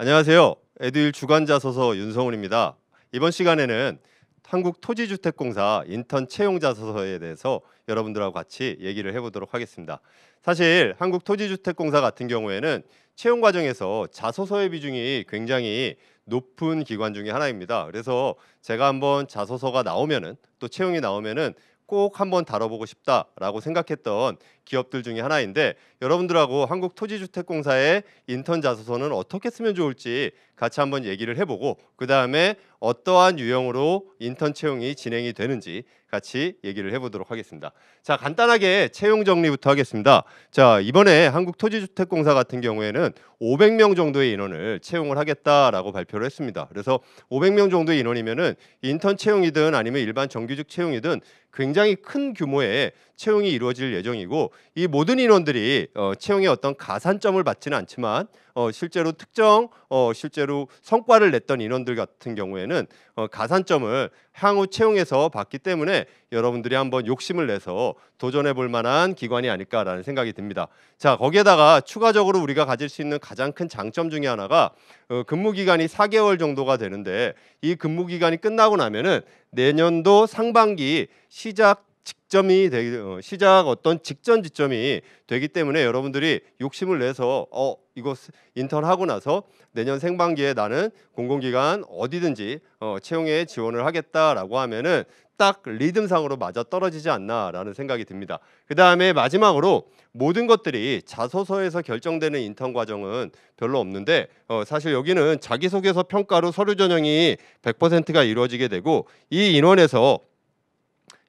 안녕하세요. 에듀일 주관자 서서 윤성훈입니다. 이번 시간에는 한국토지주택공사 인턴 채용자 서서에 대해서 여러분들하고 같이 얘기를 해보도록 하겠습니다. 사실 한국토지주택공사 같은 경우에는 채용 과정에서 자소서의 비중이 굉장히 높은 기관 중에 하나입니다. 그래서 제가 한번 자소서가 나오면은 또 채용이 나오면은 꼭 한번 다뤄보고 싶다라고 생각했던 기업들 중에 하나인데 여러분들하고 한국토지주택공사의 인턴 자소서는 어떻게 쓰면 좋을지 같이 한번 얘기를 해보고 그 다음에 어떠한 유형으로 인턴 채용이 진행이 되는지 같이 얘기를 해보도록 하겠습니다. 자 간단하게 채용 정리부터 하겠습니다. 자 이번에 한국토지주택공사 같은 경우에는 500명 정도의 인원을 채용을 하겠다라고 발표를 했습니다. 그래서 500명 정도의 인원이면은 인턴 채용이든 아니면 일반 정규직 채용이든 굉장히 큰 규모의 채용이 이루어질 예정이고 이 모든 인원들이 어, 채용의 어떤 가산점을 받지는 않지만 어, 실제로 특정 어, 실제로 성과를 냈던 인원들 같은 경우에는 어, 가산점을 향후 채용에서 받기 때문에 여러분들이 한번 욕심을 내서 도전해 볼 만한 기관이 아닐까라는 생각이 듭니다. 자 거기에다가 추가적으로 우리가 가질 수 있는 가장 큰 장점 중에 하나가 어, 근무 기간이 4개월 정도가 되는데 이 근무 기간이 끝나고 나면은 내년도 상반기 시작 직점이 되기 어, 시작 어떤 직전 지점이 되기 때문에 여러분들이 욕심을 내서 어 이거 인턴 하고 나서 내년 생반기에 나는 공공기관 어디든지 어, 채용에 지원을 하겠다라고 하면은 딱 리듬상으로 맞아 떨어지지 않나라는 생각이 듭니다. 그 다음에 마지막으로 모든 것들이 자소서에서 결정되는 인턴 과정은 별로 없는데 어, 사실 여기는 자기소개서 평가로 서류 전형이 100%가 이루어지게 되고 이 인원에서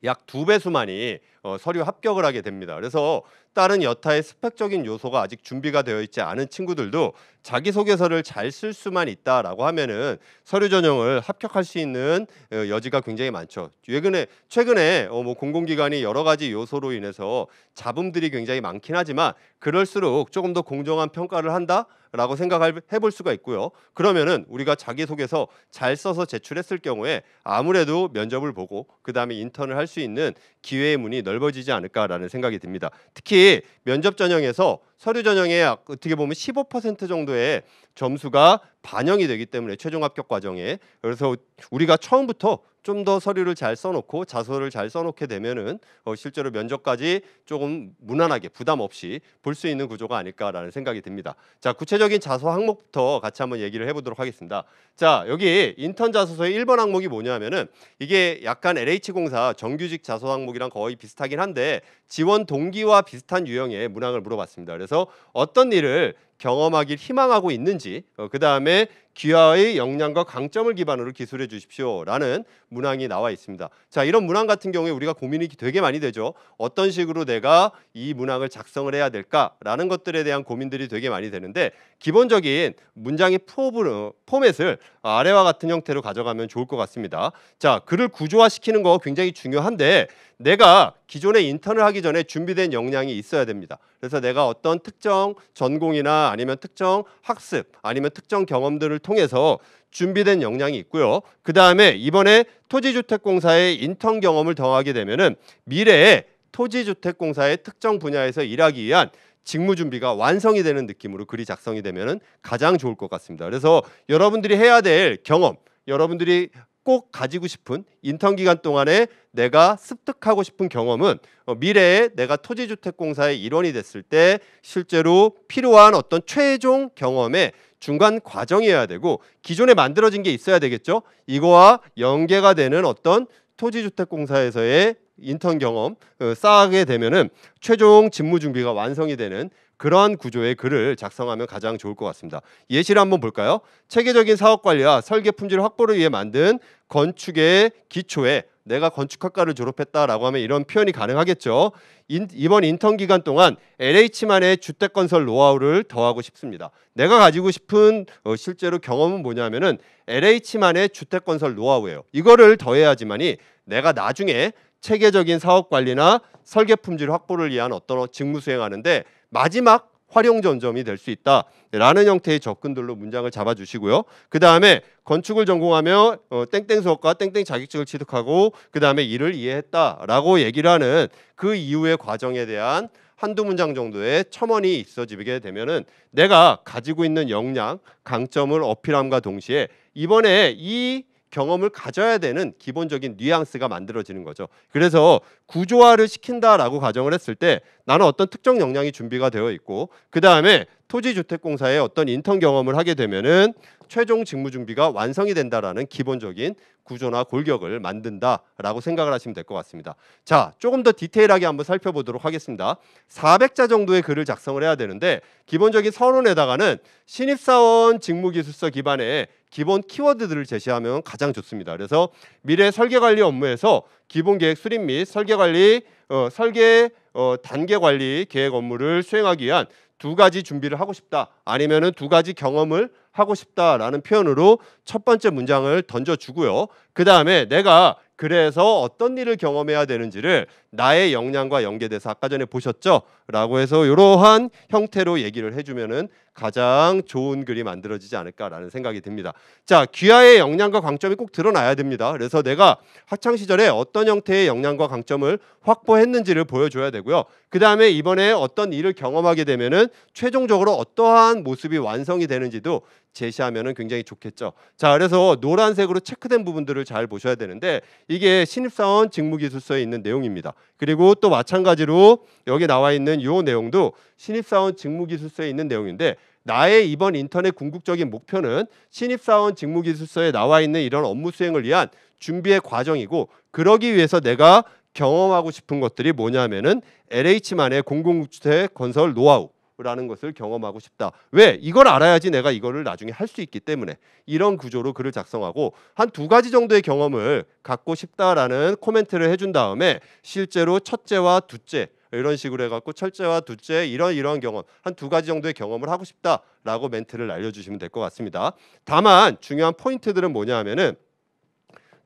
약두 배수만이 어, 서류 합격을 하게 됩니다. 그래서 다른 여타의 스펙적인 요소가 아직 준비가 되어 있지 않은 친구들도 자기소개서를 잘 쓸 수만 있다라고 하면은 서류 전형을 합격할 수 있는 어, 여지가 굉장히 많죠. 최근에 최근에 어, 뭐 공공기관이 여러 가지 요소로 인해서 잡음들이 굉장히 많긴 하지만 그럴수록 조금 더 공정한 평가를 한다. 라고 생각을 해볼 수가 있고요. 그러면은 우리가 자기소개서 잘 써서 제출했을 경우에 아무래도 면접을 보고 그 다음에 인턴을 할 수 있는 기회의 문이 넓어지지 않을까라는 생각이 듭니다. 특히 면접 전형에서 서류 전형에 어떻게 보면 15% 정도의 점수가 반영이 되기 때문에 최종 합격 과정에 그래서 우리가 처음부터 좀더 서류를 잘 써놓고 자소를 잘 써놓게 되면은 어, 실제로 면접까지 조금 무난하게 부담 없이 볼 수 있는 구조가 아닐까라는 생각이 듭니다. 자 구체적인 자소 항목부터 같이 한번 얘기를 해보도록 하겠습니다. 자 여기 인턴 자소서의 1번 항목이 뭐냐면은 이게 약간 LH 공사 정규직 자소 항목이랑 거의 비슷하긴 한데 지원 동기와 비슷한 유형의 문항을 물어봤습니다. 그래서 어떤 일을 경험하길 희망하고 있는지 어, 그 다음에 귀하의 역량과 강점을 기반으로 기술해 주십시오라는 문항이 나와 있습니다. 자 이런 문항 같은 경우에 우리가 고민이 되게 많이 되죠. 어떤 식으로 내가 이 문항을 작성을 해야 될까라는 것들에 대한 고민들이 되게 많이 되는데 기본적인 문장의 포부 포맷을 아래와 같은 형태로 가져가면 좋을 것 같습니다. 자, 글을 구조화시키는 거 굉장히 중요한데 내가 기존에 인턴을 하기 전에 준비된 역량이 있어야 됩니다. 그래서 내가 어떤 특정 전공이나 아니면 특정 학습 아니면 특정 경험들을 통해서 준비된 역량이 있고요. 그 다음에 이번에 토지주택공사의 인턴 경험을 더하게 되면 미래에 토지주택공사의 특정 분야에서 일하기 위한 직무 준비가 완성이 되는 느낌으로 글이 작성이 되면 가장 좋을 것 같습니다. 그래서 여러분들이 해야 될 경험, 여러분들이 꼭 가지고 싶은 인턴 기간 동안에 내가 습득하고 싶은 경험은 어, 미래에 내가 토지주택공사의 일원이 됐을 때 실제로 필요한 어떤 최종 경험의 중간 과정이어야 되고 기존에 만들어진 게 있어야 되겠죠. 이거와 연계가 되는 어떤 토지주택공사에서의 인턴 경험 그 쌓게 되면은 최종 직무 준비가 완성이 되는 그러한 구조의 글을 작성하면 가장 좋을 것 같습니다. 예시를 한번 볼까요? 체계적인 사업 관리와 설계 품질 확보를 위해 만든 건축의 기초에 내가 건축학과를 졸업했다라고 하면 이런 표현이 가능하겠죠. 인, 이번 인턴 기간 동안 LH만의 주택 건설 노하우를 더하고 싶습니다. 내가 가지고 싶은 어, 실제로 경험은 뭐냐면은 LH만의 주택 건설 노하우예요. 이거를 더해야지만이 내가 나중에 체계적인 사업 관리나 설계 품질 확보를 위한 어떤 직무 수행하는데 마지막 활용 전점이 될 수 있다라는 형태의 접근들로 문장을 잡아주시고요. 그 다음에 건축을 전공하며 어, 땡땡 수업과 땡땡 자격증을 취득하고 그 다음에 일을 이해했다라고 얘기를 하는 그 이후의 과정에 대한 한두 문장 정도의 첨언이 있어지게 되면은 내가 가지고 있는 역량, 강점을 어필함과 동시에 이번에 이 경험을 가져야 되는 기본적인 뉘앙스가 만들어지는 거죠. 그래서 구조화를 시킨다라고 가정을 했을 때 나는 어떤 특정 역량이 준비가 되어 있고 그 다음에 토지주택공사에 어떤 인턴 경험을 하게 되면은 최종 직무 준비가 완성이 된다라는 기본적인 구조나 골격을 만든다라고 생각을 하시면 될 것 같습니다. 자, 조금 더 디테일하게 한번 살펴보도록 하겠습니다. 400자 정도의 글을 작성을 해야 되는데 기본적인 서론에다가는 신입사원 직무기술서 기반의 기본 키워드들을 제시하면 가장 좋습니다. 그래서 미래 설계 관리 업무에서 기본 계획 수립 및 설계 관리 어, 설계 어, 단계 관리 계획 업무를 수행하기 위한 두 가지 준비를 하고 싶다. 아니면두 가지 경험을 하고 싶다라는 표현으로 첫 번째 문장을 던져주고요. 그 다음에 내가 그래서 어떤 일을 경험해야 되는지를 나의 역량과 연계돼서 아까 전에 보셨죠?라고 해서 이러한 형태로 얘기를 해주면은 가장 좋은 글이 만들어지지 않을까라는 생각이 듭니다. 자, 귀하의 역량과 강점이 꼭 드러나야 됩니다. 그래서 내가 학창 시절에 어떤 형태의 역량과 강점을 확보했는지를 보여줘야 되고요. 그 다음에 이번에 어떤 일을 경험하게 되면은 최종적으로 어떠한 모습이 완성이 되는지도 제시하면은 굉장히 좋겠죠. 자, 그래서 노란색으로 체크된 부분들을 잘 보셔야 되는데 이게 신입사원 직무기술서에 있는 내용입니다. 그리고 또 마찬가지로 여기 나와 있는 요 내용도 신입사원 직무기술서에 있는 내용인데 나의 이번 인터넷 궁극적인 목표는 신입사원 직무기술서에 나와 있는 이런 업무 수행을 위한 준비의 과정이고 그러기 위해서 내가 경험하고 싶은 것들이 뭐냐면은 LH만의 공공주택 건설 노하우 라는 것을 경험하고 싶다. 왜? 이걸 알아야지 내가 이거를 나중에 할 수 있기 때문에 이런 구조로 글을 작성하고 한 두 가지 정도의 경험을 갖고 싶다라는 코멘트를 해준 다음에 실제로 첫째와 둘째 이런 식으로 해갖고 철제와 둘째 이런 이런 경험 한 두 가지 정도의 경험을 하고 싶다라고 멘트를 알려주시면 될 것 같습니다. 다만 중요한 포인트들은 뭐냐 하면은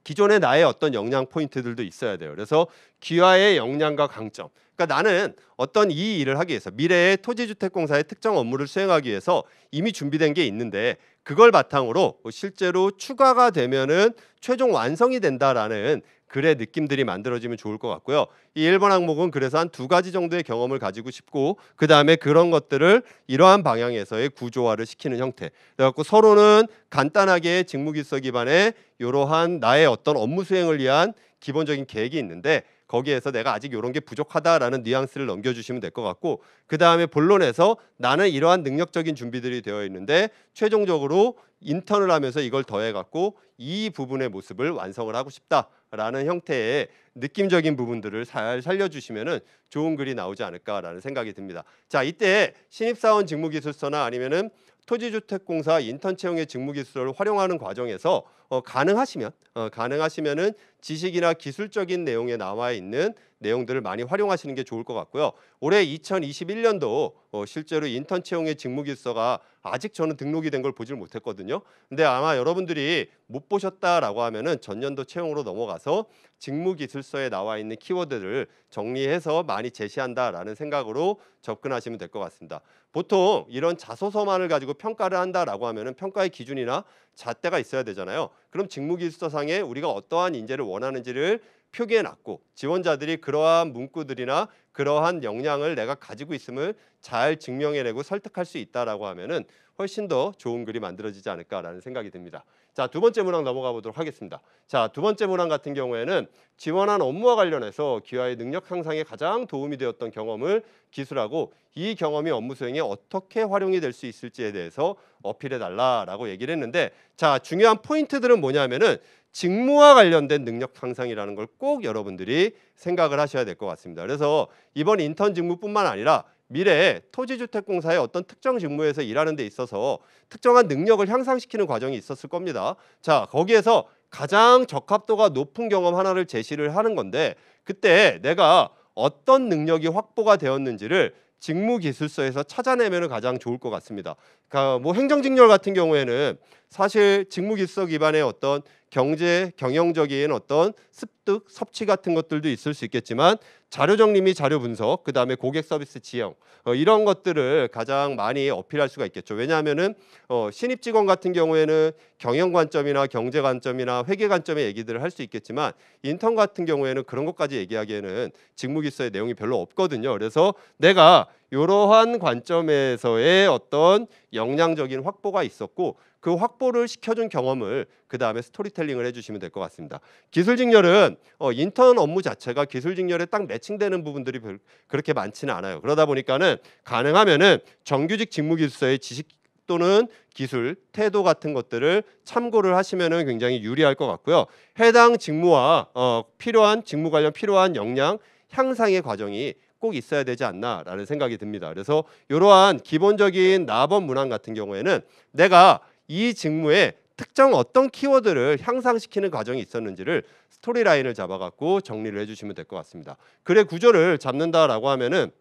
기존의 나의 어떤 역량 포인트들도 있어야 돼요. 그래서 귀화의 역량과 강점. 그러니까 나는 어떤 이 일을 하기 위해서 미래의 토지주택공사의 특정 업무를 수행하기 위해서 이미 준비된 게 있는데 그걸 바탕으로 실제로 추가가 되면은 최종 완성이 된다라는 글의 느낌들이 만들어지면 좋을 것 같고요. 이 1번 항목은 그래서 한 두 가지 정도의 경험을 가지고 싶고 그 다음에 그런 것들을 이러한 방향에서의 구조화를 시키는 형태. 그래갖고 서로는 간단하게 직무기서 기반의 이러한 나의 어떤 업무 수행을 위한 기본적인 계획이 있는데 거기에서 내가 아직 이런 게 부족하다라는 뉘앙스를 넘겨주시면 될 것 같고 그 다음에 본론에서 나는 이러한 능력적인 준비들이 되어 있는데 최종적으로 인턴을 하면서 이걸 더해갖고 이 부분의 모습을 완성을 하고 싶다라는 형태의 느낌적인 부분들을 잘살려주시면 좋은 글이 나오지 않을까라는 생각이 듭니다. 자 이때 신입사원 직무기술서나 아니면은 토지주택공사 인턴 채용의 직무기술을 활용하는 과정에서 어, 가능하시면 어, 가능하시면은 지식이나 기술적인 내용에 나와 있는 내용들을 많이 활용하시는 게 좋을 것 같고요. 올해 2021년도 어, 실제로 인턴 채용의 직무기술서가 아직 저는 등록이 된 걸 보질 못했거든요. 근데 아마 여러분들이 못 보셨다라고 하면은 전년도 채용으로 넘어가서 직무기술서에 나와 있는 키워드를 정리해서 많이 제시한다라는 생각으로 접근하시면 될 것 같습니다. 보통 이런 자소서만을 가지고 평가를 한다라고 하면은 평가의 기준이나 잣대가 있어야 되잖아요. 그럼 직무기술서상에 우리가 어떠한 인재를 원하는지를 표기해 놨고 지원자들이 그러한 문구들이나 그러한 역량을 내가 가지고 있음을 잘 증명해내고 설득할 수 있다라고 하면은 훨씬 더 좋은 글이 만들어지지 않을까라는 생각이 듭니다. 자, 두 번째 문항 넘어가 보도록 하겠습니다. 자, 두 번째 문항 같은 경우에는 지원한 업무와 관련해서 기아의 능력 향상에 가장 도움이 되었던 경험을 기술하고 이 경험이 업무 수행에 어떻게 활용이 될 수 있을지에 대해서 어필해 달라라고 얘기를 했는데 자, 중요한 포인트들은 뭐냐면은 직무와 관련된 능력 향상이라는 걸 꼭 여러분들이 생각을 하셔야 될 것 같습니다. 그래서 이번 인턴 직무뿐만 아니라 미래에 토지주택공사의 어떤 특정 직무에서 일하는 데 있어서 특정한 능력을 향상시키는 과정이 있었을 겁니다. 자 거기에서 가장 적합도가 높은 경험 하나를 제시를 하는 건데 그때 내가 어떤 능력이 확보가 되었는지를 직무기술서에서 찾아내면 가장 좋을 것 같습니다. 그러니까 뭐 행정직렬 같은 경우에는 사실 직무기술서 기반의 어떤 경제 경영적인 어떤 습득 섭취 같은 것들도 있을 수 있겠지만 자료 정리및 자료 분석 그다음에 고객 서비스 지형 어, 이런 것들을 가장 많이 어필할 수가 있겠죠 왜냐하면은 어, 신입 직원 같은 경우에는 경영 관점이나 경제 관점이나 회계 관점의 얘기들을 할 수 있겠지만 인턴 같은 경우에는 그런 것까지 얘기하기에는 직무기서의 내용이 별로 없거든요 그래서 내가 이러한 관점에서의 어떤 역량적인 확보가 있었고 그 확보를 시켜준 경험을 그 다음에 스토리텔링을 해주시면 될 것 같습니다. 기술직렬은 어, 인턴 업무 자체가 기술직렬에 딱 매칭되는 부분들이 별, 그렇게 많지는 않아요. 그러다 보니까는 가능하면은 정규직 직무기술서의 지식 또는 기술, 태도 같은 것들을 참고를 하시면 굉장히 유리할 것 같고요. 해당 직무와 어, 필요한 직무 관련 필요한 역량 향상의 과정이 꼭 있어야 되지 않나라는 생각이 듭니다. 그래서 이러한 기본적인 나번 문항 같은 경우에는 내가 이 직무에 특정 어떤 키워드를 향상시키는 과정이 있었는지를 스토리라인을 잡아갖고 정리를 해주시면 될 것 같습니다. 글의 구조를 잡는다라고 하면은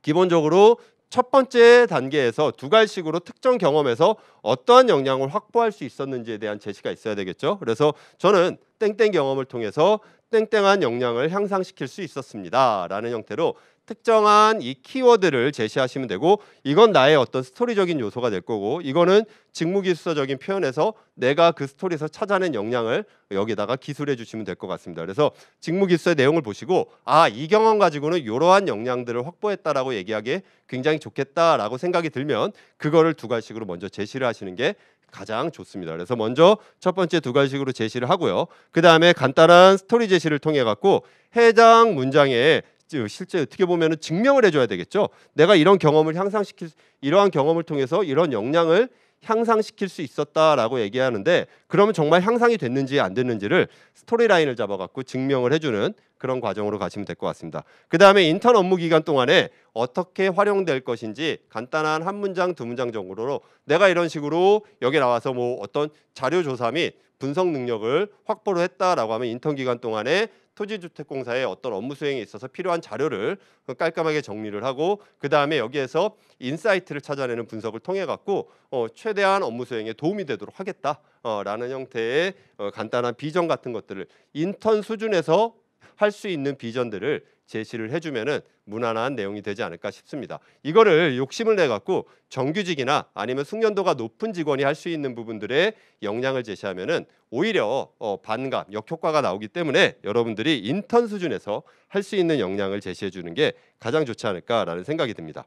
기본적으로 첫 번째 단계에서 두 갈씩으로 특정 경험에서 어떠한 역량을 확보할 수 있었는지에 대한 제시가 있어야 되겠죠. 그래서 저는 땡땡 경험을 통해서 땡땡한 역량을 향상시킬 수 있었습니다. 라는 형태로 특정한 이 키워드를 제시하시면 되고 이건 나의 어떤 스토리적인 요소가 될 거고 이거는 직무기술서적인 표현에서 내가 그 스토리에서 찾아낸 역량을 여기다가 기술해 주시면 될 것 같습니다. 그래서 직무기술서의 내용을 보시고 아 이 경험 가지고는 이러한 역량들을 확보했다라고 얘기하기에 굉장히 좋겠다라고 생각이 들면 그거를 두 가지식으로 먼저 제시를 하시는 게 가장 좋습니다. 그래서 먼저 첫 번째 두 가지식으로 제시를 하고요. 그 다음에 간단한 스토리 제시를 통해 갖고 해당 문장에 실제 어떻게 보면은 증명을 해줘야 되겠죠. 내가 이런 경험을 향상시킬 이러한 경험을 통해서 이런 역량을 향상시킬 수 있었다라고 얘기하는데 그러면 정말 향상이 됐는지 안 됐는지를 스토리라인을 잡아갖고 증명을 해주는 그런 과정으로 가시면 될 것 같습니다. 그 다음에 인턴 업무 기간 동안에 어떻게 활용될 것인지 간단한 한 문장 두 문장 정도로 내가 이런 식으로 여기 나와서 뭐 어떤 자료 조사 및 분석 능력을 확보를 했다라고 하면 인턴 기간 동안에 토지주택공사의 어떤 업무 수행에 있어서 필요한 자료를 깔끔하게 정리를 하고 그 다음에 여기에서 인사이트를 찾아내는 분석을 통해 갖고 어, 최대한 업무 수행에 도움이 되도록 하겠다라는 형태의 어, 간단한 비전 같은 것들을 인턴 수준에서 할수 있는 비전들을 제시를 해주면은 무난한 내용이 되지 않을까 싶습니다. 이거를 욕심을 내 갖고 정규직이나 아니면 숙련도가 높은 직원이 할 수 있는 부분들의 역량을 제시하면은 오히려 어, 반감, 역효과가 나오기 때문에 여러분들이 인턴 수준에서 할 수 있는 역량을 제시해 주는 게 가장 좋지 않을까라는 생각이 듭니다.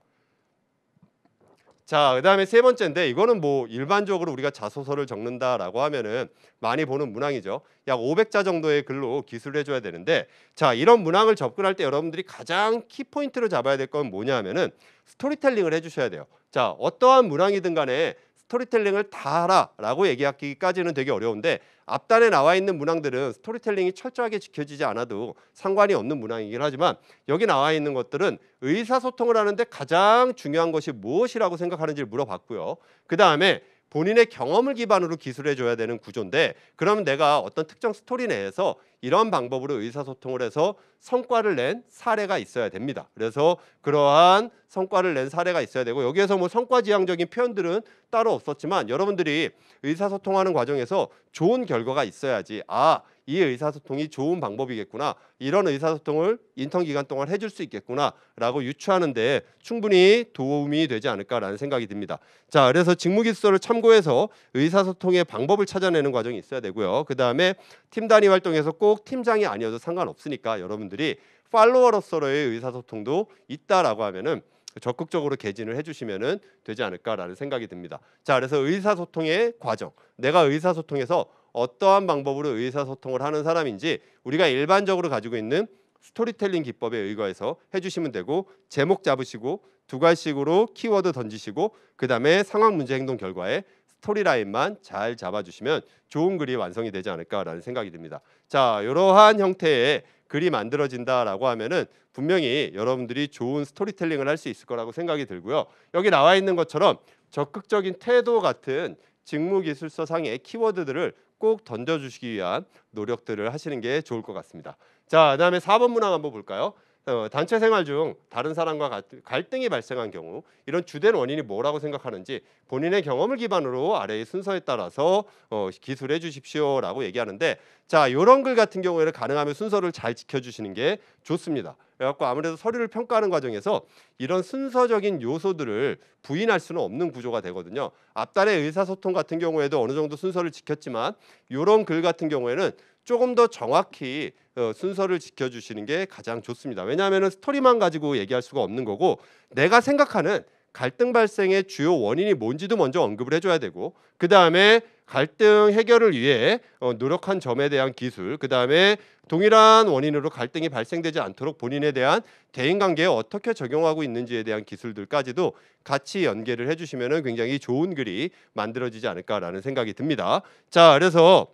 자, 그다음에 세 번째인데 이거는 뭐 일반적으로 우리가 자소서를 적는다라고 하면은 많이 보는 문항이죠. 약 500자 정도의 글로 기술해 을 줘야 되는데 자, 이런 문항을 접근할 때 여러분들이 가장 키포인트로 잡아야 될 건 뭐냐면은 스토리텔링을 해 주셔야 돼요. 자, 어떠한 문항이든 간에 스토리텔링을 다 하라라고 얘기하기까지는 되게 어려운데 앞단에 나와 있는 문항들은 스토리텔링이 철저하게 지켜지지 않아도 상관이 없는 문항이긴 하지만 여기 나와 있는 것들은 의사소통을 하는데 가장 중요한 것이 무엇이라고 생각하는지를 물어봤고요. 그 다음에 본인의 경험을 기반으로 기술해 줘야 되는 구조인데 그러면 내가 어떤 특정 스토리 내에서 이런 방법으로 의사소통을 해서 성과를 낸 사례가 있어야 됩니다. 그래서 그러한 성과를 낸 사례가 있어야 되고 여기에서 뭐 성과지향적인 표현들은 따로 없었지만 여러분들이 의사소통하는 과정에서 좋은 결과가 있어야지 아 이 의사소통이 좋은 방법이겠구나 이런 의사소통을 인턴 기간 동안 해줄 수 있겠구나라고 유추하는데 충분히 도움이 되지 않을까라는 생각이 듭니다. 자 그래서 직무기술서를 참고해서 의사소통의 방법을 찾아내는 과정이 있어야 되고요. 그 다음에 팀 단위 활동에서 꼭꼭 팀장이 아니어도 상관없으니까 여러분들이 팔로워로서의 의사소통도 있다라고 하면은 적극적으로 개진을 해주시면 은 되지 않을까라는 생각이 듭니다. 자, 그래서 의사소통의 과정, 내가 의사소통에서 어떠한 방법으로 의사소통을 하는 사람인지 우리가 일반적으로 가지고 있는 스토리텔링 기법에 의거해서 해주시면 되고 제목 잡으시고 두갈식으로 키워드 던지시고 그 다음에 상황 문제 행동 결과에 스토리라인만 잘 잡아주시면 좋은 글이 완성이 되지 않을까라는 생각이 듭니다. 자, 이러한 형태의 글이 만들어진다라고 하면은 분명히 여러분들이 좋은 스토리텔링을 할 수 있을 거라고 생각이 들고요. 여기 나와 있는 것처럼 적극적인 태도 같은 직무기술서상의 키워드들을 꼭 던져주시기 위한 노력들을 하시는 게 좋을 것 같습니다. 자, 그다음에 4번 문항 한번 볼까요? 어, 단체 생활 중 다른 사람과 갈등이 발생한 경우 이런 주된 원인이 뭐라고 생각하는지 본인의 경험을 기반으로 아래의 순서에 따라서 어, 기술해 주십시오라고 얘기하는데 자 이런 글 같은 경우에는 가능하면 순서를 잘 지켜주시는 게 좋습니다. 그래갖고 아무래도 서류를 평가하는 과정에서 이런 순서적인 요소들을 부인할 수는 없는 구조가 되거든요. 앞달의 의사소통 같은 경우에도 어느 정도 순서를 지켰지만 이런 글 같은 경우에는 조금 더 정확히 어, 순서를 지켜주시는 게 가장 좋습니다. 왜냐하면 스토리만 가지고 얘기할 수가 없는 거고 내가 생각하는 갈등 발생의 주요 원인이 뭔지도 먼저 언급을 해줘야 되고 그 다음에 갈등 해결을 위해 어, 노력한 점에 대한 기술 그 다음에 동일한 원인으로 갈등이 발생되지 않도록 본인에 대한 대인관계에 어떻게 적용하고 있는지에 대한 기술들까지도 같이 연계를 해주시면 굉장히 좋은 글이 만들어지지 않을까라는 생각이 듭니다. 자 그래서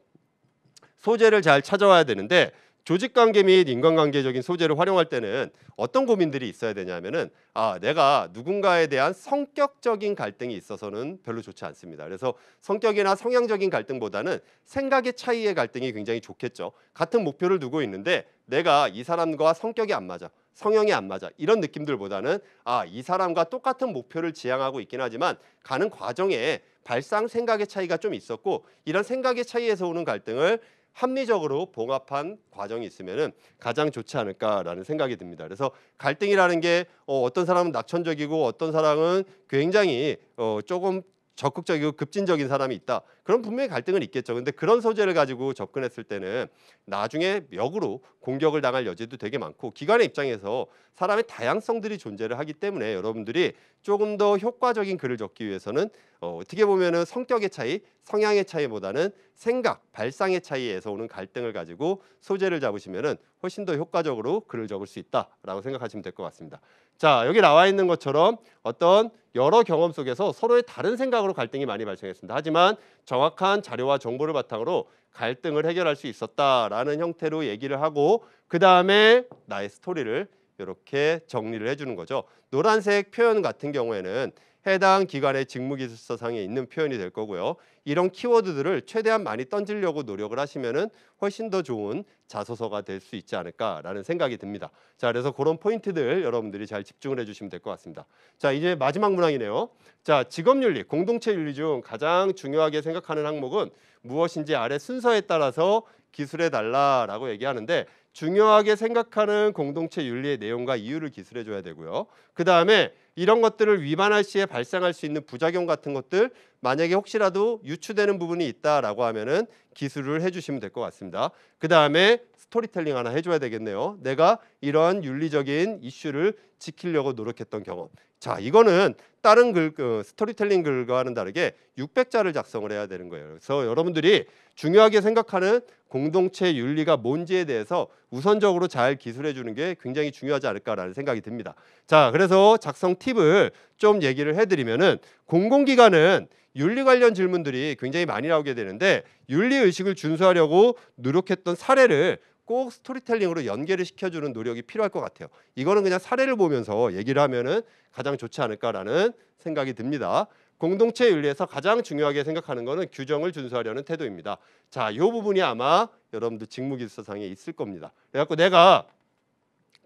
소재를 잘 찾아와야 되는데 조직관계 및 인간관계적인 소재를 활용할 때는 어떤 고민들이 있어야 되냐면은 아 내가 누군가에 대한 성격적인 갈등이 있어서는 별로 좋지 않습니다. 그래서 성격이나 성향적인 갈등보다는 생각의 차이의 갈등이 굉장히 좋겠죠. 같은 목표를 두고 있는데 내가 이 사람과 성격이 안 맞아. 성향이 안 맞아 이런 느낌들보다는 아 이 사람과 똑같은 목표를 지향하고 있긴 하지만 가는 과정에 발상 생각의 차이가 좀 있었고 이런 생각의 차이에서 오는 갈등을 합리적으로 봉합한 과정이 있으면 가장 좋지 않을까라는 생각이 듭니다. 그래서 갈등이라는 게 어, 어떤 사람은 낙천적이고 어떤 사람은 굉장히 어, 조금 적극적이고 급진적인 사람이 있다. 그런 분명히 갈등은 있겠죠. 근데 그런 소재를 가지고 접근했을 때는 나중에 역으로 공격을 당할 여지도 되게 많고 기관의 입장에서 사람의 다양성들이 존재를 하기 때문에 여러분들이 조금 더 효과적인 글을 적기 위해서는 어, 어떻게 보면 성격의 차이, 성향의 차이보다는 생각, 발상의 차이에서 오는 갈등을 가지고 소재를 잡으시면 훨씬 더 효과적으로 글을 적을 수 있다라고 생각하시면 될 것 같습니다. 자 여기 나와 있는 것처럼 어떤 여러 경험 속에서 서로의 다른 생각으로 갈등이 많이 발생했습니다. 하지만 정확한 자료와 정보를 바탕으로 갈등을 해결할 수 있었다라는 형태로 얘기를 하고 그 다음에 나의 스토리를 이렇게 정리를 해주는 거죠. 노란색 표현 같은 경우에는 해당 기관의 직무기술서상에 있는 표현이 될 거고요. 이런 키워드들을 최대한 많이 던지려고 노력을 하시면은 훨씬 더 좋은 자소서가 될 수 있지 않을까라는 생각이 듭니다. 자, 그래서 그런 포인트들 여러분들이 잘 집중을 해주시면 될 것 같습니다. 자, 이제 마지막 문항이네요. 자, 직업윤리, 공동체 윤리 중 가장 중요하게 생각하는 항목은 무엇인지 아래 순서에 따라서 기술해 달라라고 얘기하는데 중요하게 생각하는 공동체 윤리의 내용과 이유를 기술해 줘야 되고요. 그 다음에 이런 것들을 위반할 시에 발생할 수 있는 부작용 같은 것들 만약에 혹시라도 유추되는 부분이 있다라고 하면은 기술을 해주시면 될 것 같습니다. 그 다음에 스토리텔링 하나 해줘야 되겠네요. 내가 이런 윤리적인 이슈를 지키려고 노력했던 경험 자, 이거는 다른 글그 스토리텔링 글과는 다르게 600자를 작성을 해야 되는 거예요. 그래서 여러분들이 중요하게 생각하는 공동체 윤리가 뭔지에 대해서 우선적으로 잘 기술해 주는 게 굉장히 중요하지 않을까라는 생각이 듭니다. 자, 그래서 작성 팁을 좀 얘기를 해 드리면은 공공기관은 윤리 관련 질문들이 굉장히 많이 나오게 되는데 윤리 의식을 준수하려고 노력했던 사례를 꼭 스토리텔링으로 연계를 시켜주는 노력이 필요할 것 같아요. 이거는 그냥 사례를 보면서 얘기를 하면은 가장 좋지 않을까라는 생각이 듭니다. 공동체 윤리에서 가장 중요하게 생각하는 것은 규정을 준수하려는 태도입니다. 자, 이 부분이 아마 여러분들 직무기술사상에 있을 겁니다. 그래갖고 내가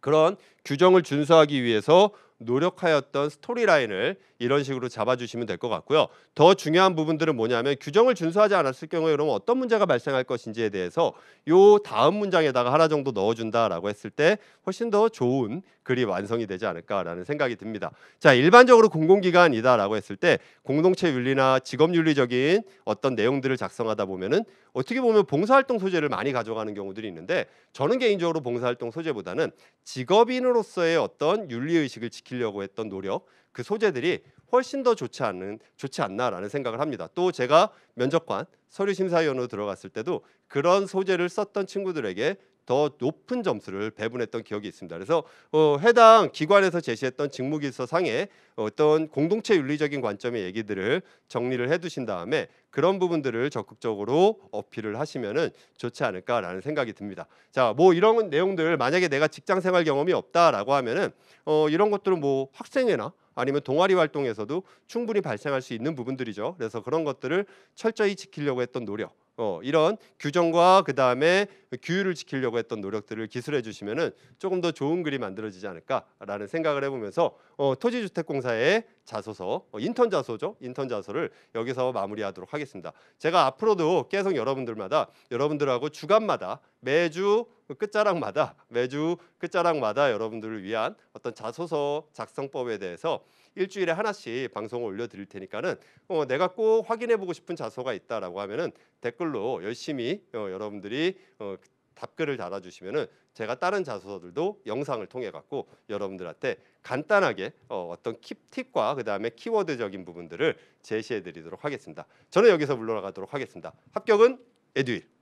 그런 규정을 준수하기 위해서 노력하였던 스토리라인을 이런 식으로 잡아주시면 될 것 같고요. 더 중요한 부분들은 뭐냐면 규정을 준수하지 않았을 경우에 그러면 어떤 문제가 발생할 것인지에 대해서 요 다음 문장에다가 하나 정도 넣어준다라고 했을 때 훨씬 더 좋은 글이 완성이 되지 않을까라는 생각이 듭니다. 자 일반적으로 공공기관이다라고 했을 때 공동체 윤리나 직업윤리적인 어떤 내용들을 작성하다 보면은 어떻게 보면 봉사활동 소재를 많이 가져가는 경우들이 있는데 저는 개인적으로 봉사활동 소재보다는 직업인으로서의 어떤 윤리의식을 지키 지키려고 했던 노력 그 소재들이 훨씬 더 좋지 않은 좋지 않나라는 생각을 합니다. 또 제가 면접관 서류 심사위원으로 들어갔을 때도 그런 소재를 썼던 친구들에게 더 높은 점수를 배분했던 기억이 있습니다. 그래서 어, 해당 기관에서 제시했던 직무기서 상의 어떤 공동체 윤리적인 관점의 얘기들을 정리를 해두신 다음에 그런 부분들을 적극적으로 어필을 하시면 좋지 않을까라는 생각이 듭니다. 자, 뭐 이런 내용들 만약에 내가 직장 생활 경험이 없다라고 하면은 어, 이런 것들은 뭐 학생회나 아니면 동아리 활동에서도 충분히 발생할 수 있는 부분들이죠. 그래서 그런 것들을 철저히 지키려고 했던 노력 어, 이런 규정과 그 다음에 규율을 지키려고 했던 노력들을 기술해 주시면은 조금 더 좋은 글이 만들어지지 않을까라는 생각을 해보면서 어, 토지주택공사의 자소서 어, 인턴 자소죠 인턴 자소를 여기서 마무리하도록 하겠습니다. 제가 앞으로도 계속 여러분들마다 여러분들하고 주간마다 매주 끝자락마다 매주 끝자락마다 여러분들을 위한 어떤 자소서 작성법에 대해서 일주일에 하나씩 방송을 올려드릴 테니까는 어, 내가 꼭 확인해보고 싶은 자소가 있다라고 하면은 댓글로 열심히 어, 여러분들이 어, 답글을 달아주시면은 제가 다른 자소서들도 영상을 통해 갖고 여러분들한테 간단하게 어, 어떤 킵, 팁과 그 다음에 키워드적인 부분들을 제시해드리도록 하겠습니다. 저는 여기서 물러나가도록 하겠습니다. 합격은 에듀일.